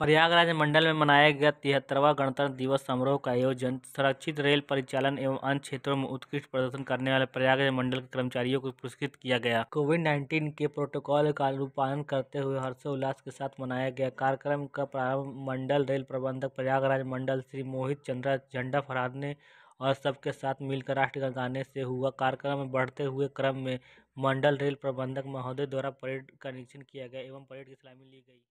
प्रयागराज मंडल में मनाया गया तिहत्तरवा गणतंत्र दिवस समारोह का आयोजन संरक्षित रेल परिचालन एवं अन्य क्षेत्रों में उत्कृष्ट प्रदर्शन करने वाले प्रयागराज मंडल के कर्मचारियों को पुरस्कृत किया गया कोविड नाइन्टीन के प्रोटोकॉल का अनुपालन करते हुए हर्षोल्लास के साथ मनाया गया कार्यक्रम का प्रारंभ मंडल रेल प्रबंधक प्रयागराज मंडल श्री मोहित चंद्रा झंडा फहराने और सबके साथ मिलकर राष्ट्र गाने से हुआ कार्यक्रम में बढ़ते हुए क्रम में मंडल रेल प्रबंधक महोदय द्वारा परेड का निरीक्षण किया गया एवं परेड की सलामी ली गई